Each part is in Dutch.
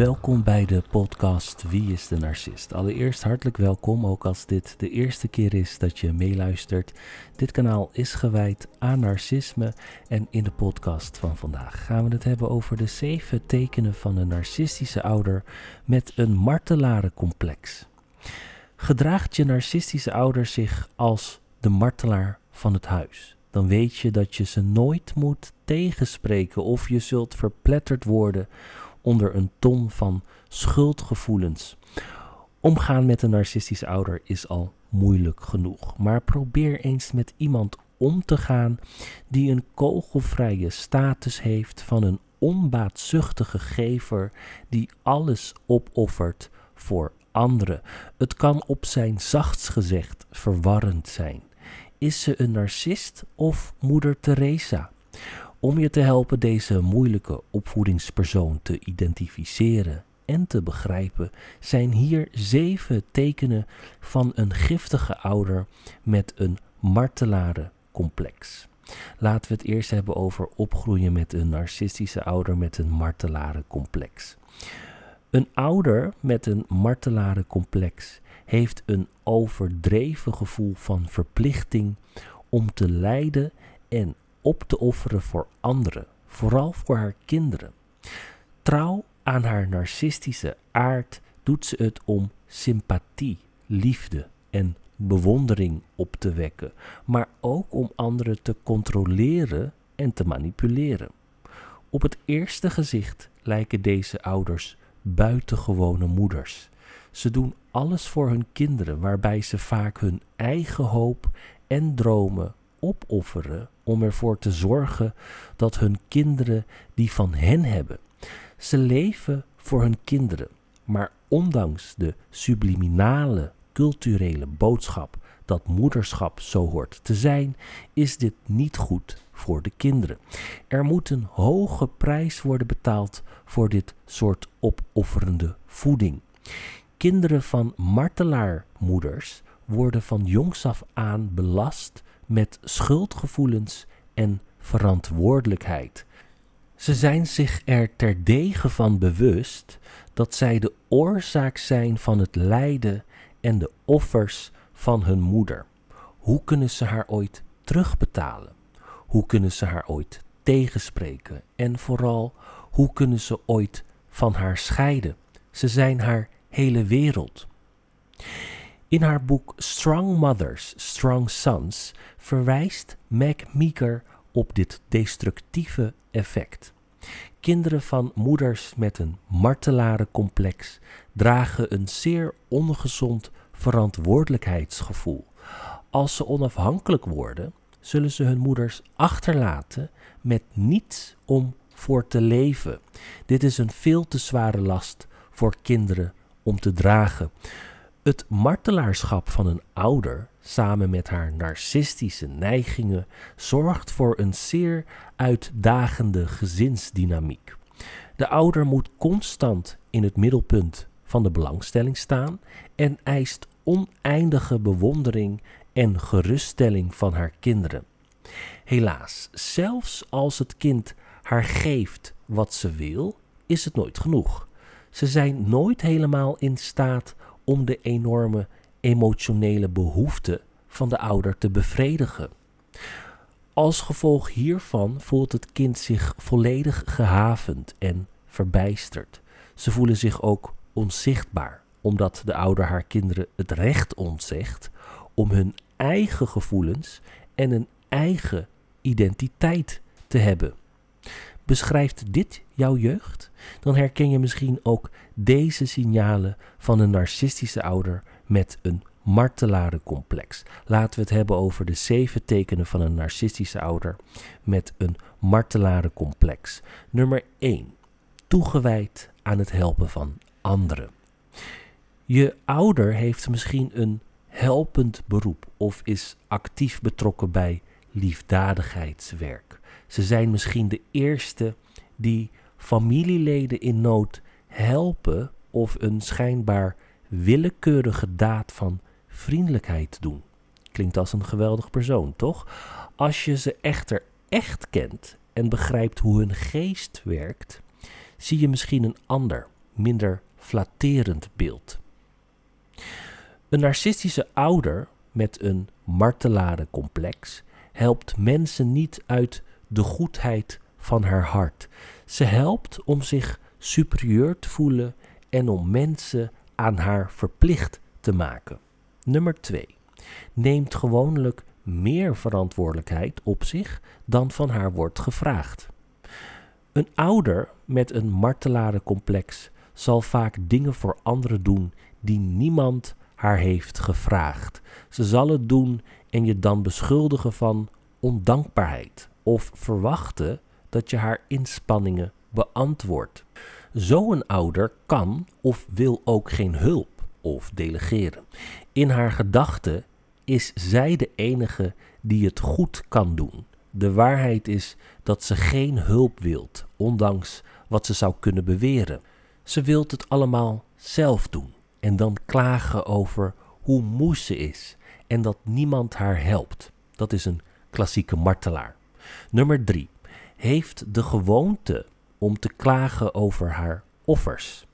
Welkom bij de podcast Wie is de Narcist? Allereerst hartelijk welkom, ook als dit de eerste keer is dat je meeluistert. Dit kanaal is gewijd aan narcisme en in de podcast van vandaag gaan we het hebben over de zeven tekenen van een narcistische ouder met een martelarencomplex. Gedraagt je narcistische ouder zich als de martelaar van het huis? Dan weet je dat je ze nooit moet tegenspreken of je zult verpletterd worden onder een ton van schuldgevoelens. Omgaan met een narcistische ouder is al moeilijk genoeg, maar probeer eens met iemand om te gaan die een kogelvrije status heeft van een onbaatzuchtige gever die alles opoffert voor anderen. Het kan op zijn zachts gezegd verwarrend zijn. Is ze een narcist of moeder Teresa? om je te helpen deze moeilijke opvoedingspersoon te identificeren en te begrijpen, zijn hier zeven tekenen van een giftige ouder met een martelarencomplex. Laten we het eerst hebben over opgroeien met een narcistische ouder met een martelarencomplex. Een ouder met een martelarencomplex heeft een overdreven gevoel van verplichting om te lijden en op te offeren voor anderen, vooral voor haar kinderen. Trouw aan haar narcistische aard doet ze het om sympathie, liefde en bewondering op te wekken, maar ook om anderen te controleren en te manipuleren. Op het eerste gezicht lijken deze ouders buitengewone moeders. Ze doen alles voor hun kinderen, waarbij ze vaak hun eigen hoop en dromen opofferen om ervoor te zorgen dat hun kinderen die van hen hebben. Ze leven voor hun kinderen, maar ondanks de subliminale culturele boodschap dat moederschap zo hoort te zijn, is dit niet goed voor de kinderen. Er moet een hoge prijs worden betaald voor dit soort opofferende voeding. Kinderen van martelaarmoeders worden van jongs af aan belast met schuldgevoelens en verantwoordelijkheid. Ze zijn zich er terdege van bewust dat zij de oorzaak zijn van het lijden en de offers van hun moeder. Hoe kunnen ze haar ooit terugbetalen? Hoe kunnen ze haar ooit tegenspreken? En vooral, hoe kunnen ze ooit van haar scheiden? Ze zijn haar hele wereld. In haar boek Strong Mothers, Strong Sons verwijst Mac Meeker op dit destructieve effect. Kinderen van moeders met een martelarencomplex dragen een zeer ongezond verantwoordelijkheidsgevoel. Als ze onafhankelijk worden, zullen ze hun moeders achterlaten met niets om voor te leven. Dit is een veel te zware last voor kinderen om te dragen. Het martelaarschap van een ouder, samen met haar narcistische neigingen, zorgt voor een zeer uitdagende gezinsdynamiek. De ouder moet constant in het middelpunt van de belangstelling staan en eist oneindige bewondering en geruststelling van haar kinderen. Helaas, zelfs als het kind haar geeft wat ze wil, is het nooit genoeg. Ze zijn nooit helemaal in staat om de enorme emotionele behoefte van de ouder te bevredigen. Als gevolg hiervan voelt het kind zich volledig gehavend en verbijsterd. Ze voelen zich ook onzichtbaar, omdat de ouder haar kinderen het recht ontzegt om hun eigen gevoelens en een eigen identiteit te hebben. Beschrijft dit jouw jeugd? Dan herken je misschien ook deze signalen van een narcistische ouder met een martelarencomplex. Laten we het hebben over de zeven tekenen van een narcistische ouder met een martelarencomplex. Nummer 1. Toegewijd aan het helpen van anderen. Je ouder heeft misschien een helpend beroep of is actief betrokken bij liefdadigheidswerk. Ze zijn misschien de eerste die familieleden in nood helpen of een schijnbaar willekeurige daad van vriendelijkheid doen. Klinkt als een geweldig persoon, toch? Als je ze echter echt kent en begrijpt hoe hun geest werkt, zie je misschien een ander, minder flatterend beeld. Een narcistische ouder met een martelarencomplex helpt mensen niet uit de goedheid van haar hart. Ze helpt om zich superieur te voelen en om mensen aan haar verplicht te maken. Nummer 2. Neemt gewoonlijk meer verantwoordelijkheid op zich dan van haar wordt gevraagd. Een ouder met een martelarencomplex zal vaak dingen voor anderen doen die niemand haar heeft gevraagd. Ze zal het doen en je dan beschuldigen van ondankbaarheid of verwachten dat je haar inspanningen beantwoordt. Zo'n ouder kan of wil ook geen hulp of delegeren. In haar gedachten is zij de enige die het goed kan doen. De waarheid is dat ze geen hulp wilt, ondanks wat ze zou kunnen beweren. Ze wilt het allemaal zelf doen en dan klagen over hoe moe ze is en dat niemand haar helpt. Dat is een klassieke martelaar. Nummer 3. Heeft de gewoonte om te klagen over haar offers.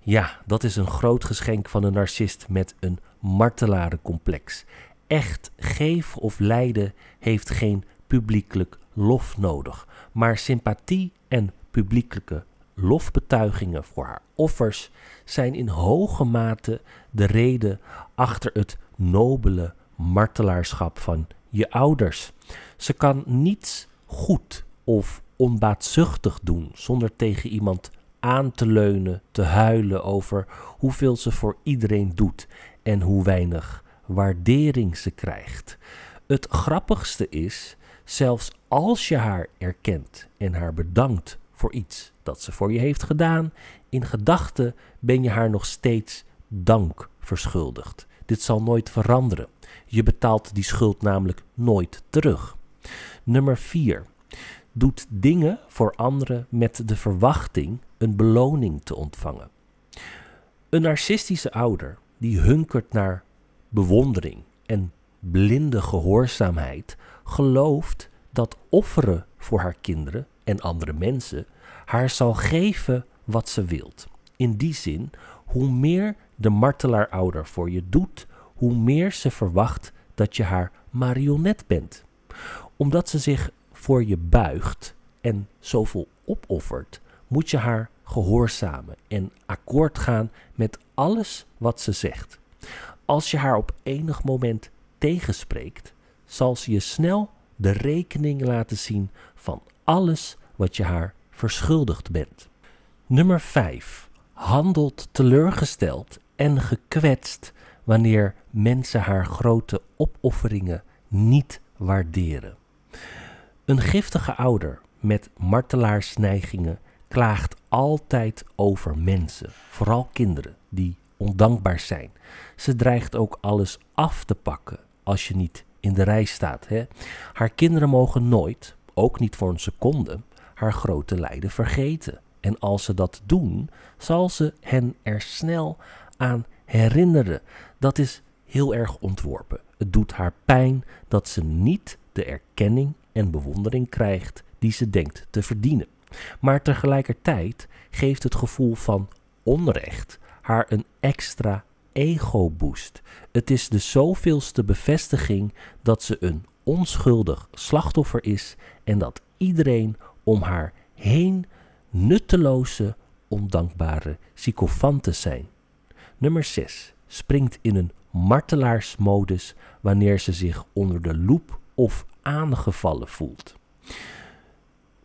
Ja, dat is een groot geschenk van een narcist met een martelarencomplex. Echt geef of lijden heeft geen publiekelijk lof nodig, maar sympathie en publiekelijke lofbetuigingen voor haar offers zijn in hoge mate de reden achter het nobele martelaarschap van je ouders. Ze kan niets goed of onbaatzuchtig doen zonder tegen iemand aan te leunen, te huilen over hoeveel ze voor iedereen doet en hoe weinig waardering ze krijgt. Het grappigste is, zelfs als je haar erkent en haar bedankt voor iets dat ze voor je heeft gedaan, in gedachten ben je haar nog steeds dank verschuldigd. Dit zal nooit veranderen. Je betaalt die schuld namelijk nooit terug. Nummer 4. Doet dingen voor anderen met de verwachting een beloning te ontvangen. Een narcistische ouder die hunkert naar bewondering en blinde gehoorzaamheid gelooft dat offeren voor haar kinderen en andere mensen haar zal geven wat ze wilt. In die zin, hoe meer de martelaar ouder voor je doet, hoe meer ze verwacht dat je haar marionet bent. Omdat ze zich voor je buigt en zoveel opoffert, moet je haar gehoorzamen en akkoord gaan met alles wat ze zegt. Als je haar op enig moment tegenspreekt, zal ze je snel de rekening laten zien van alles wat je haar verschuldigd bent. Nummer 5. Handelt teleurgesteld en gekwetst wanneer mensen haar grote opofferingen niet waarderen. Een giftige ouder met martelaarsneigingen klaagt altijd over mensen, vooral kinderen die ondankbaar zijn. Ze dreigt ook alles af te pakken als je niet in de rij staat. Hè? Haar kinderen mogen nooit, ook niet voor een seconde, haar grote lijden vergeten. En als ze dat doen, zal ze hen er snel aan herinneren. Dat is heel erg ontworpen. Het doet haar pijn dat ze niet de erkenning en bewondering krijgt die ze denkt te verdienen. Maar tegelijkertijd geeft het gevoel van onrecht haar een extra ego-boost. Het is de zoveelste bevestiging dat ze een onschuldig slachtoffer is en dat iedereen om haar heen nutteloze, ondankbare sycophanten zijn. Nummer 6. Springt in een martelaarsmodus wanneer ze zich onder de loep of aangevallen voelt.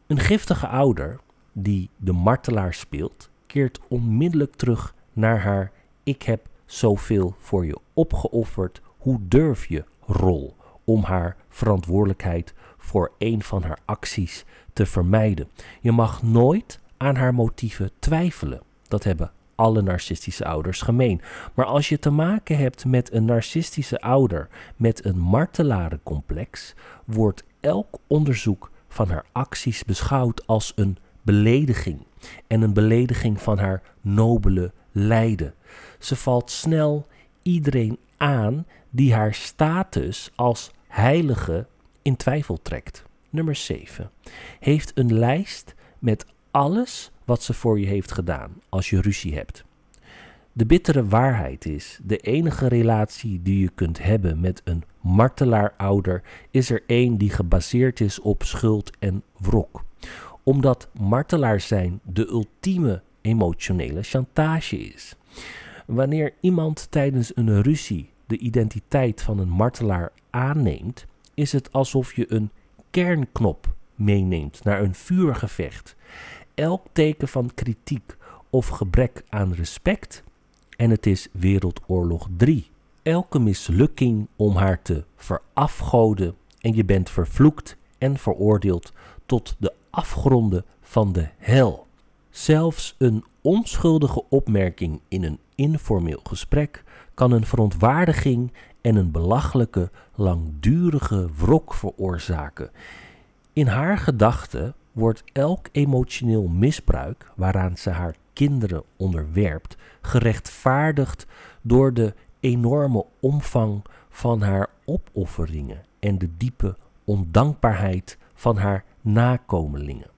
Een giftige ouder die de martelaar speelt, keert onmiddellijk terug naar haar ik heb zoveel voor je opgeofferd, hoe durf je rol om haar verantwoordelijkheid voor een van haar acties te vermijden. Je mag nooit aan haar motieven twijfelen. Dat hebben alle narcistische ouders gemeen. Maar als je te maken hebt met een narcistische ouder met een martelarencomplex, wordt elk onderzoek van haar acties beschouwd als een belediging en een belediging van haar nobele lijden. Ze valt snel iedereen aan die haar status als heilige in twijfel trekt. Nummer 7. Heeft een lijst met alles wat ze voor je heeft gedaan als je ruzie hebt. De bittere waarheid is: de enige relatie die je kunt hebben met een martelaar-ouder is er één die gebaseerd is op schuld en wrok. Omdat martelaars zijn de ultieme emotionele chantage is. Wanneer iemand tijdens een ruzie de identiteit van een martelaar aanneemt, is het alsof je een kernknop meeneemt naar een vuurgevecht elk teken van kritiek of gebrek aan respect. En het is Wereldoorlog 3. Elke mislukking om haar te verafgoden en je bent vervloekt en veroordeeld tot de afgronden van de hel. Zelfs een onschuldige opmerking in een informeel gesprek kan een verontwaardiging en een belachelijke, langdurige wrok veroorzaken. In haar gedachten wordt elk emotioneel misbruik waaraan ze haar kinderen onderwerpt gerechtvaardigd door de enorme omvang van haar opofferingen en de diepe ondankbaarheid van haar nakomelingen.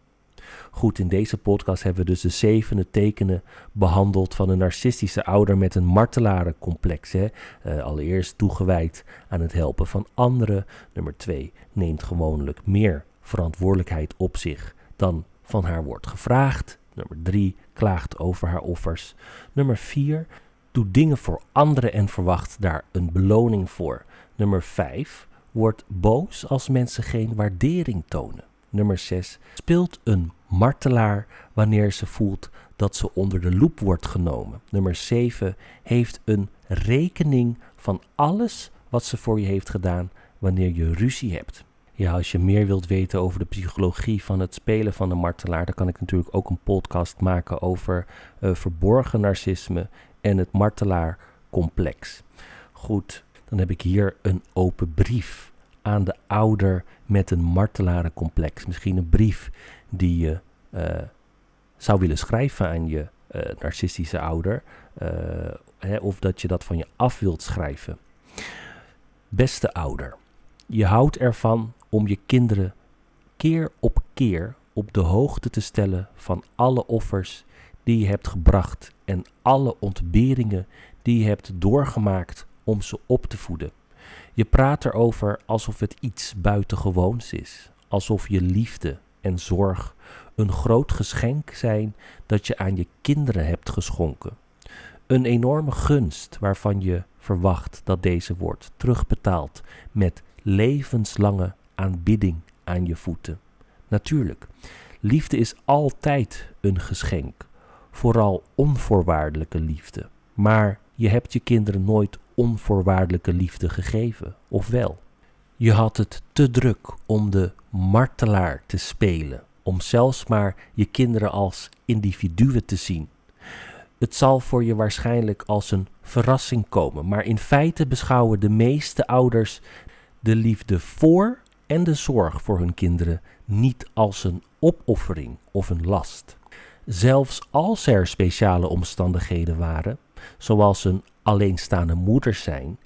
Goed, in deze podcast hebben we dus de zevende tekenen behandeld van een narcistische ouder met een martelarencomplex. Hè? Eh, allereerst toegewijd aan het helpen van anderen. Nummer twee neemt gewoonlijk meer verantwoordelijkheid op zich dan van haar wordt gevraagd. Nummer 3. Klaagt over haar offers. Nummer 4. Doet dingen voor anderen en verwacht daar een beloning voor. Nummer 5. Wordt boos als mensen geen waardering tonen. Nummer 6. Speelt een martelaar wanneer ze voelt dat ze onder de loep wordt genomen. Nummer 7. Heeft een rekening van alles wat ze voor je heeft gedaan wanneer je ruzie hebt. Ja, als je meer wilt weten over de psychologie van het spelen van de martelaar, dan kan ik natuurlijk ook een podcast maken over eh, verborgen narcisme en het martelaarcomplex. Goed, dan heb ik hier een open brief aan de ouder met een martelarencomplex. Misschien een brief die je eh, zou willen schrijven aan je uh, narcistische ouder, hè, of dat je dat van je af wilt schrijven. Beste ouder. Je houdt ervan om je kinderen keer op keer op de hoogte te stellen van alle offers die je hebt gebracht en alle ontberingen die je hebt doorgemaakt om ze op te voeden. Je praat erover alsof het iets buitengewoons is, alsof je liefde en zorg een groot geschenk zijn dat je aan je kinderen hebt geschonken. Een enorme gunst waarvan je verwacht dat deze wordt terugbetaald met levenslange aanbidding aan je voeten. Natuurlijk, liefde is altijd een geschenk, vooral onvoorwaardelijke liefde. Maar je hebt je kinderen nooit onvoorwaardelijke liefde gegeven, of wel? Je had het te druk om de martelaar te spelen, om zelfs maar je kinderen als individuen te zien. Het zal voor je waarschijnlijk als een verrassing komen, maar in feite beschouwen de meeste ouders de liefde voor en de zorg voor hun kinderen niet als een opoffering of een last. Zelfs als er speciale omstandigheden waren, zoals een alleenstaande moeder zijn,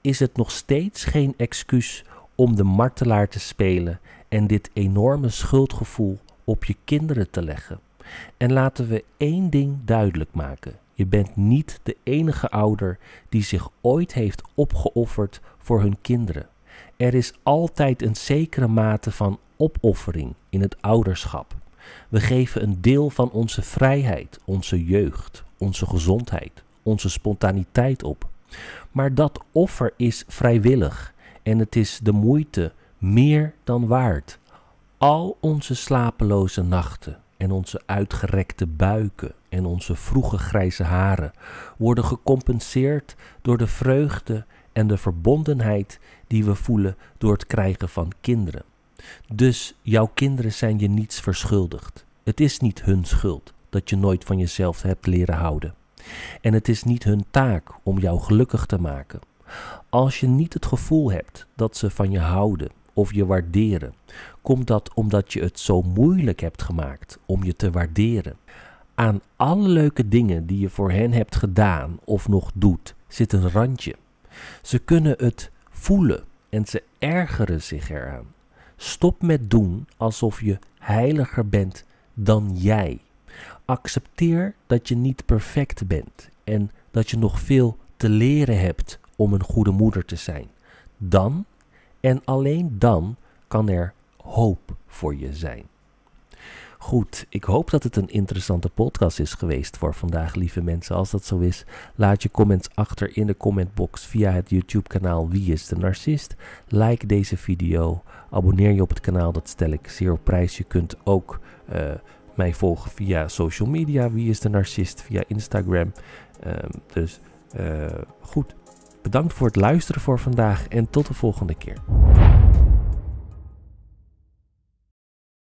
is het nog steeds geen excuus om de martelaar te spelen en dit enorme schuldgevoel op je kinderen te leggen. En laten we één ding duidelijk maken. Je bent niet de enige ouder die zich ooit heeft opgeofferd voor hun kinderen. Er is altijd een zekere mate van opoffering in het ouderschap. We geven een deel van onze vrijheid, onze jeugd, onze gezondheid, onze spontaniteit op. Maar dat offer is vrijwillig en het is de moeite meer dan waard. Al onze slapeloze nachten en onze uitgerekte buiken en onze vroege grijze haren worden gecompenseerd door de vreugde en de verbondenheid die we voelen door het krijgen van kinderen. Dus jouw kinderen zijn je niets verschuldigd. Het is niet hun schuld dat je nooit van jezelf hebt leren houden. En het is niet hun taak om jou gelukkig te maken. Als je niet het gevoel hebt dat ze van je houden of je waarderen, komt dat omdat je het zo moeilijk hebt gemaakt om je te waarderen. Aan alle leuke dingen die je voor hen hebt gedaan of nog doet, zit een randje. Ze kunnen het voelen en ze ergeren zich eraan. Stop met doen alsof je heiliger bent dan jij. Accepteer dat je niet perfect bent en dat je nog veel te leren hebt om een goede moeder te zijn. Dan en alleen dan kan er hoop voor je zijn. Goed, ik hoop dat het een interessante podcast is geweest voor vandaag, lieve mensen. Als dat zo is, laat je comments achter in de commentbox via het YouTube-kanaal Wie is de Narcist. Like deze video, abonneer je op het kanaal, dat stel ik zeer op prijs. Je kunt ook eh, mij volgen via social media, Wie is de Narcist, via Instagram. Ehm, dus eh, goed, bedankt voor het luisteren voor vandaag en tot de volgende keer.